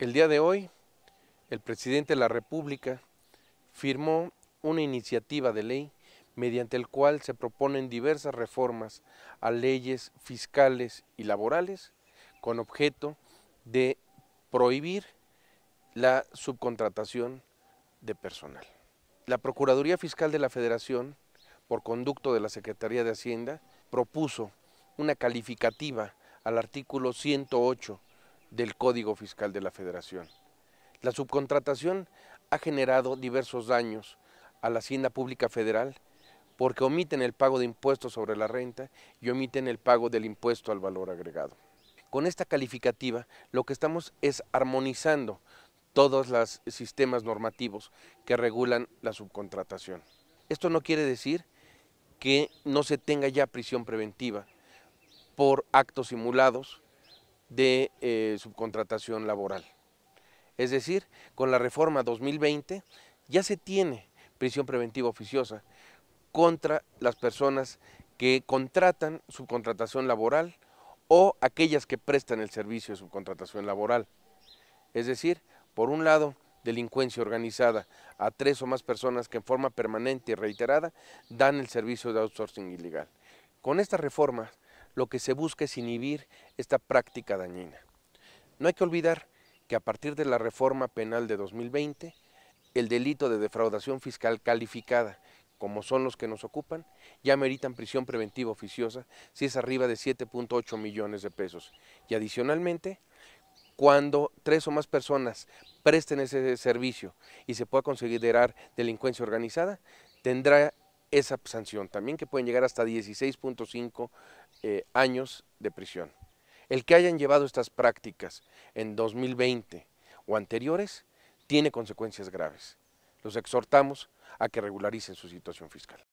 El día de hoy, el presidente de la República firmó una iniciativa de ley mediante el cual se proponen diversas reformas a leyes fiscales y laborales con objeto de prohibir la subcontratación de personal. La Procuraduría Fiscal de la Federación, por conducto de la Secretaría de Hacienda, propuso una calificativa al artículo 108 del Código Fiscal de la Federación. La subcontratación ha generado diversos daños a la Hacienda Pública Federal porque omiten el pago de impuestos sobre la renta y omiten el pago del impuesto al valor agregado. Con esta calificativa lo que estamos es armonizando todos los sistemas normativos que regulan la subcontratación. Esto no quiere decir que no se tenga ya prisión preventiva por actos simulados, de eh, subcontratación laboral. Es decir, con la reforma 2020 ya se tiene prisión preventiva oficiosa contra las personas que contratan subcontratación laboral o aquellas que prestan el servicio de subcontratación laboral. Es decir, por un lado, delincuencia organizada a tres o más personas que en forma permanente y reiterada dan el servicio de outsourcing ilegal. Con esta reforma lo que se busca es inhibir esta práctica dañina. No hay que olvidar que a partir de la reforma penal de 2020, el delito de defraudación fiscal calificada, como son los que nos ocupan, ya meritan prisión preventiva oficiosa si es arriba de 7.8 millones de pesos. Y adicionalmente, cuando tres o más personas presten ese servicio y se pueda considerar delincuencia organizada, tendrá esa sanción también que pueden llegar hasta 16.5 eh, años de prisión. El que hayan llevado estas prácticas en 2020 o anteriores tiene consecuencias graves. Los exhortamos a que regularicen su situación fiscal.